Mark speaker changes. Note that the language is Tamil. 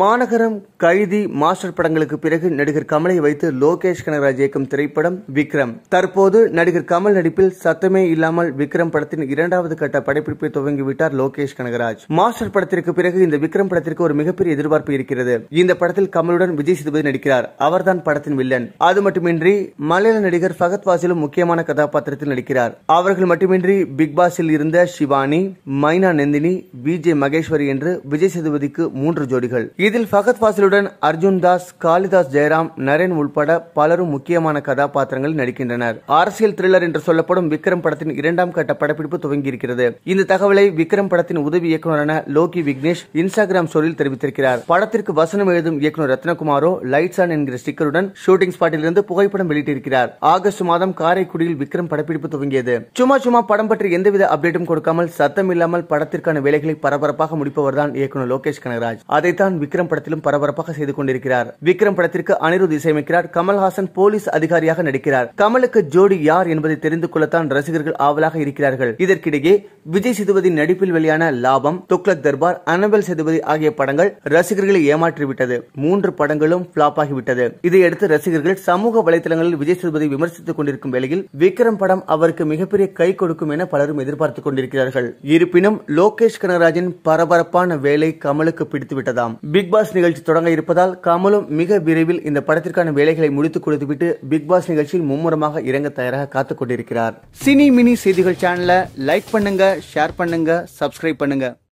Speaker 1: மாநகரம் கைதி மாஸ்டர் படங்களுக்கு பிறகு நடிகர் கமலை வைத்து லோகேஷ் கனகராஜ் இயக்கும் திரைப்படம் விக்ரம் தற்போது நடிகர் கமல் நடிப்பில் சத்தமே இல்லாமல் விக்ரம் படத்தின் இரண்டாவது கட்ட படப்பிடிப்பை துவங்கிவிட்டார் லோகேஷ் கனகராஜ் மாஸ்டர் படத்திற்கு பிறகு இந்த விக்ரம் படத்திற்கு ஒரு மிகப்பெரிய எதிர்பார்ப்பு இருக்கிறது இந்த படத்தில் கமலுடன் விஜய் சேதுபதி நடிக்கிறார் அவர்தான் படத்தின் வில்லன் அது மட்டுமின்றி மலையாள நடிகர் ஃபகத் வாசிலும் முக்கியமான கதாபாத்திரத்தில் நடிக்கிறார் அவர்கள் மட்டுமின்றி பிக் பாஸில் இருந்த சிவானி மைனா நந்தினி விஜய் மகேஸ்வரி என்று விஜய் சேதுபதிக்கு மூன்று ஜோடிகள் இதில் ஃபகத் ஃபாசிலுடன் அர்ஜுன் தாஸ் காளிதாஸ் ஜெயராம் நரேன் உள்பட பலரும் முக்கியமான கதாபாத்திரங்களில் நடிக்கின்றனர் அரசியல் த்ரில்லர் என்று சொல்லப்படும் விக்ரம் படத்தின் இரண்டாம் கட்ட படப்பிடிப்பு துவங்கியிருக்கிறது இந்த தகவலை விக்ரம் படத்தின் உதவி இயக்குநரான லோகி விக்னேஷ் இன்ஸ்டாகிராம் ஸ்டோரியில் தெரிவித்திருக்கிறார் படத்திற்கு வசனம் எழுதும் இயக்குநர் ரத்னகுமாரோ லைட்ஸ் ஆன் என்கிற ஸ்டிக்கருடன் ஷூட்டிங் ஸ்பாட்டிலிருந்து புகைப்படம் வெளியிட்டிருக்கிறார் ஆகஸ்ட் மாதம் காரைக்குடியில் விக்ரம் படப்பிடிப்பு துவங்கியது சும்மா சும்மா படம் பற்றி எந்தவித அப்டேட்டும் கொடுக்காமல் சத்தம் இல்லாமல் படத்திற்கான வேலைகளை பரபரப்பாக முடிப்பவர் தான் இயக்குநர் லோகேஷ் கனகராஜ் அதைத்தான் விக்ரம் படத்திலும் பரபரப்பாக செய்து கொண்டிருக்கிறார் விக்ரம் படத்திற்கு அனிருத் இசையமைக்கிறார் கமல்ஹாசன் போலீஸ் அதிகாரியாக நடிக்கிறார் கமலுக்கு ஜோடி யார் என்பதை தெரிந்து கொள்ளத்தான் ரசிகர்கள் ஆவலாக இருக்கிறார்கள் இதற்கிடையே விஜய் சேதுபதி நடிப்பில் வெளியான லாபம் துக்ளக் தர்பார் அனபல் சேதுபதி ஆகிய படங்கள் ரசிகர்களை ஏமாற்றிவிட்டது மூன்று படங்களும் பிளாப் ஆகிவிட்டது இதையடுத்து ரசிகர்கள் சமூக வலைதளங்களில் விஜய் சேதுபதி விமர்சித்துக் கொண்டிருக்கும் வேளையில் விக்ரம் படம் அவருக்கு மிகப்பெரிய கை கொடுக்கும் என பலரும் எதிர்பார்த்துக் கொண்டிருக்கிறார்கள் இருப்பினும் லோகேஷ் கனகராஜின் பரபரப்பான வேலை கமலுக்கு பிடித்துவிட்டதாம் பிக் பாஸ் நிகழ்ச்சி தொடங்க இருப்பதால் கமலும் மிக விரைவில் இந்த படத்திற்கான வேலைகளை முடித்து கொடுத்துவிட்டு பிக் பாஸ் நிகழ்ச்சியில் மும்முரமாக இறங்க தயாராக காத்துக் கொண்டிருக்கிறார் சினி மினி செய்திகள் சேனலை லைக் பண்ணுங்க ஷேர் பண்ணுங்க சப்ஸ்கிரைப் பண்ணுங்க